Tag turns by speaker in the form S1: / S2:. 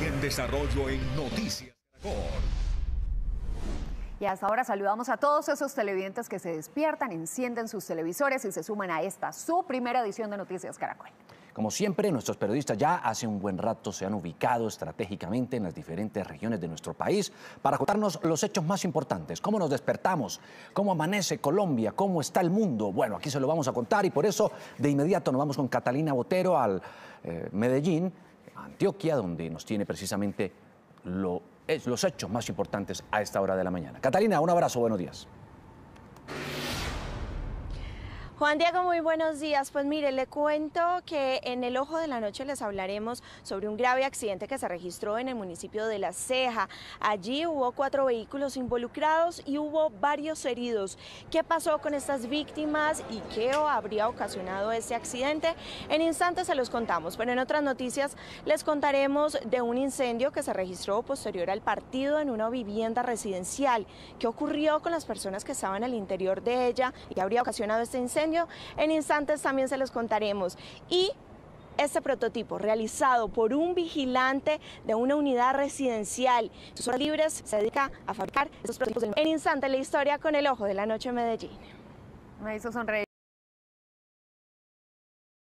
S1: en desarrollo en Noticias
S2: Y hasta ahora saludamos a todos esos televidentes que se despiertan, encienden sus televisores y se suman a esta, su primera edición de Noticias Caracol.
S1: Como siempre, nuestros periodistas ya hace un buen rato se han ubicado estratégicamente en las diferentes regiones de nuestro país para contarnos los hechos más importantes, cómo nos despertamos, cómo amanece Colombia, cómo está el mundo. Bueno, aquí se lo vamos a contar y por eso de inmediato nos vamos con Catalina Botero al eh, Medellín Antioquia, donde nos tiene precisamente los hechos más importantes a esta hora de la mañana. Catalina, un abrazo, buenos días.
S3: Juan Diego, muy buenos días. Pues mire, le cuento que en el ojo de la noche les hablaremos sobre un grave accidente que se registró en el municipio de La Ceja. Allí hubo cuatro vehículos involucrados y hubo varios heridos. ¿Qué pasó con estas víctimas y qué habría ocasionado este accidente? En instantes se los contamos, pero en otras noticias les contaremos de un incendio que se registró posterior al partido en una vivienda residencial. ¿Qué ocurrió con las personas que estaban al interior de ella y habría ocasionado este incendio? En instantes también se los contaremos. Y este prototipo realizado por un vigilante de una unidad residencial. Sus horas libres se dedica a fabricar estos prototipos. En instantes la historia con el ojo de la noche en Medellín. Me hizo sonreír.